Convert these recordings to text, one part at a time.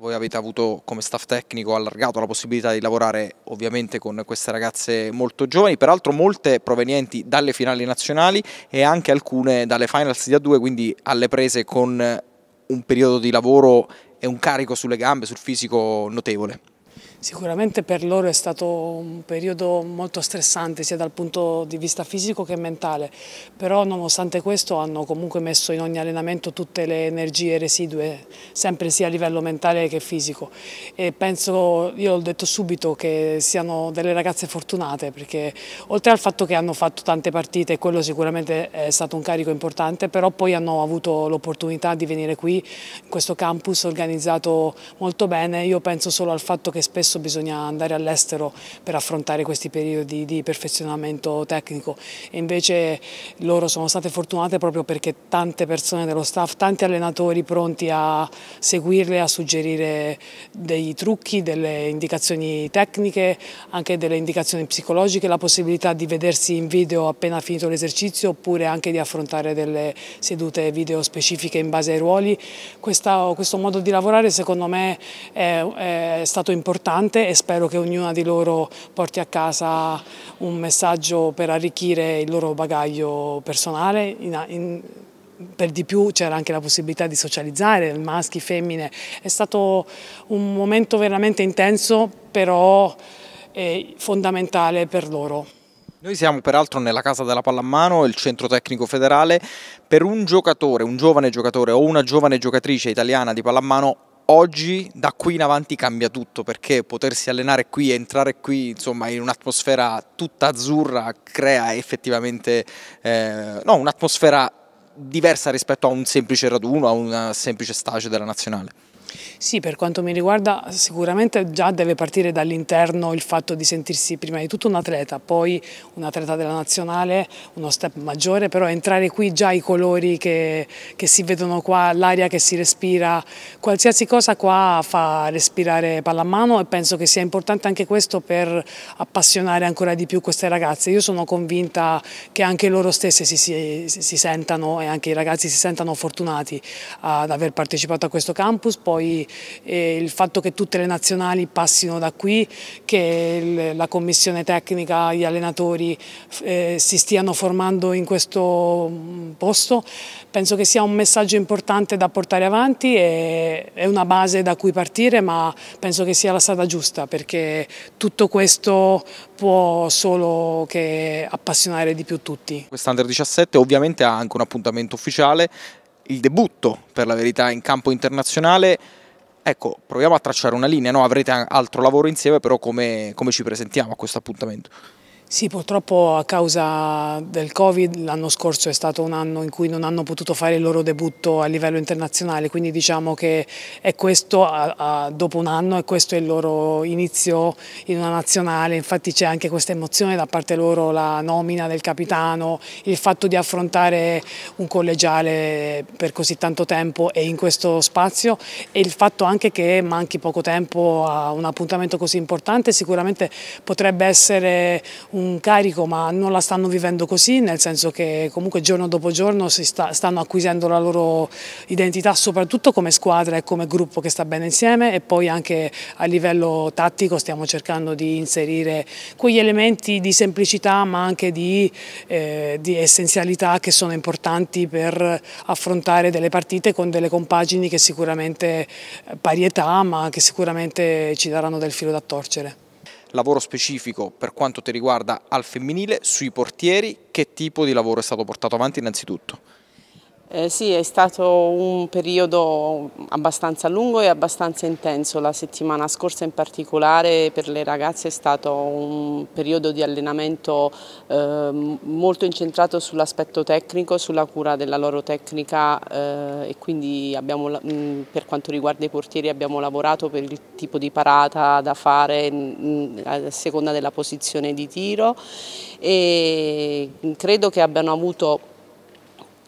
Voi avete avuto come staff tecnico allargato la possibilità di lavorare ovviamente con queste ragazze molto giovani, peraltro molte provenienti dalle finali nazionali e anche alcune dalle finals di A2, quindi alle prese con un periodo di lavoro e un carico sulle gambe, sul fisico notevole. Sicuramente per loro è stato un periodo molto stressante sia dal punto di vista fisico che mentale, però nonostante questo hanno comunque messo in ogni allenamento tutte le energie residue, sempre sia a livello mentale che fisico e penso, io l'ho detto subito, che siano delle ragazze fortunate perché oltre al fatto che hanno fatto tante partite e quello sicuramente è stato un carico importante, però poi hanno avuto l'opportunità di venire qui in questo campus organizzato molto bene, io penso solo al fatto che spesso spesso bisogna andare all'estero per affrontare questi periodi di perfezionamento tecnico e invece loro sono state fortunate proprio perché tante persone dello staff, tanti allenatori pronti a seguirle, a suggerire dei trucchi, delle indicazioni tecniche, anche delle indicazioni psicologiche, la possibilità di vedersi in video appena finito l'esercizio oppure anche di affrontare delle sedute video specifiche in base ai ruoli. Questa, questo modo di lavorare secondo me è, è stato importante importante e spero che ognuna di loro porti a casa un messaggio per arricchire il loro bagaglio personale. In, in, per di più c'era anche la possibilità di socializzare, maschi, femmine. È stato un momento veramente intenso, però eh, fondamentale per loro. Noi siamo peraltro nella casa della pallamano, il centro tecnico federale, per un giocatore, un giovane giocatore o una giovane giocatrice italiana di pallamano oggi da qui in avanti cambia tutto perché potersi allenare qui e entrare qui insomma in un'atmosfera tutta azzurra crea effettivamente eh, no, un'atmosfera diversa rispetto a un semplice raduno, a un semplice stage della nazionale. Sì, per quanto mi riguarda sicuramente già deve partire dall'interno il fatto di sentirsi prima di tutto un atleta, poi un atleta della nazionale, uno step maggiore, però entrare qui già i colori che, che si vedono qua, l'aria che si respira, qualsiasi cosa qua fa respirare pallamano e penso che sia importante anche questo per appassionare ancora di più queste ragazze. Io sono convinta che anche loro stesse si, si, si sentano e anche i ragazzi si sentano fortunati ad aver partecipato a questo campus, poi eh, il fatto che tutte le nazionali passino da qui, che la commissione tecnica, gli allenatori eh, si stiano formando in questo mm, posto, penso che sia un messaggio importante da portare avanti e è una base da cui partire, ma penso che sia la strada giusta perché tutto questo può solo che appassionare di più tutti. Quest'Under 17 ovviamente ha anche un appuntamento ufficiale, il debutto per la verità in campo internazionale. Ecco, proviamo a tracciare una linea, no? avrete altro lavoro insieme, però come, come ci presentiamo a questo appuntamento? Sì, purtroppo a causa del Covid l'anno scorso è stato un anno in cui non hanno potuto fare il loro debutto a livello internazionale, quindi diciamo che è questo, a, a, dopo un anno, è questo il loro inizio in una nazionale, infatti c'è anche questa emozione da parte loro, la nomina del capitano, il fatto di affrontare un collegiale per così tanto tempo e in questo spazio e il fatto anche che manchi poco tempo a un appuntamento così importante sicuramente potrebbe essere un un carico ma non la stanno vivendo così, nel senso che comunque giorno dopo giorno sta, stanno acquisendo la loro identità soprattutto come squadra e come gruppo che sta bene insieme e poi anche a livello tattico stiamo cercando di inserire quegli elementi di semplicità ma anche di, eh, di essenzialità che sono importanti per affrontare delle partite con delle compagini che sicuramente eh, pari età ma che sicuramente ci daranno del filo da torcere lavoro specifico per quanto ti riguarda al femminile, sui portieri, che tipo di lavoro è stato portato avanti innanzitutto? Eh sì, è stato un periodo abbastanza lungo e abbastanza intenso. La settimana scorsa in particolare per le ragazze è stato un periodo di allenamento eh, molto incentrato sull'aspetto tecnico, sulla cura della loro tecnica eh, e quindi abbiamo, mm, per quanto riguarda i portieri abbiamo lavorato per il tipo di parata da fare mm, a seconda della posizione di tiro e credo che abbiano avuto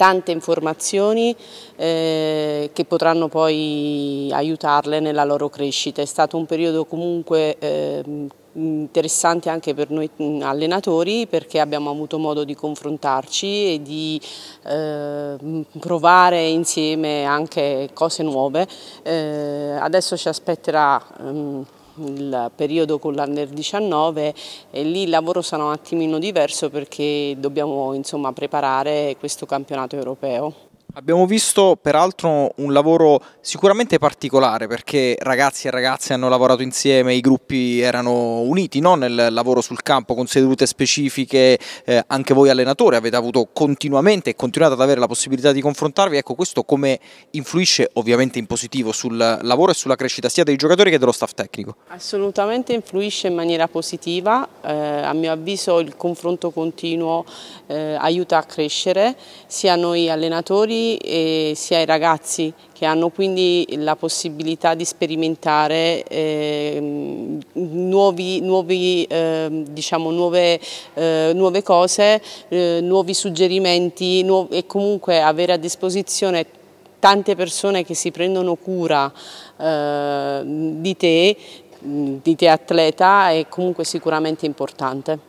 tante informazioni eh, che potranno poi aiutarle nella loro crescita. È stato un periodo comunque eh, interessante anche per noi allenatori perché abbiamo avuto modo di confrontarci e di eh, provare insieme anche cose nuove. Eh, adesso ci aspetterà... Ehm, il periodo con l'Under 19 e lì il lavoro sarà un attimino diverso perché dobbiamo insomma, preparare questo campionato europeo. Abbiamo visto peraltro un lavoro sicuramente particolare perché ragazzi e ragazze hanno lavorato insieme, i gruppi erano uniti no? nel lavoro sul campo con sedute specifiche, eh, anche voi allenatori avete avuto continuamente e continuate ad avere la possibilità di confrontarvi, ecco questo come influisce ovviamente in positivo sul lavoro e sulla crescita sia dei giocatori che dello staff tecnico? Assolutamente influisce in maniera positiva, eh, a mio avviso il confronto continuo eh, aiuta a crescere sia noi allenatori adulti eh, sia i ragazzi che hanno quindi la possibilità di sperimentare eh, nuovi, nuovi, eh, diciamo, nuove, eh, nuove, cose, eh, nuovi suggerimenti nu e comunque avere a disposizione tante persone che si prendono cura ehm, di te, di te atleta è comunque sicuramente importante.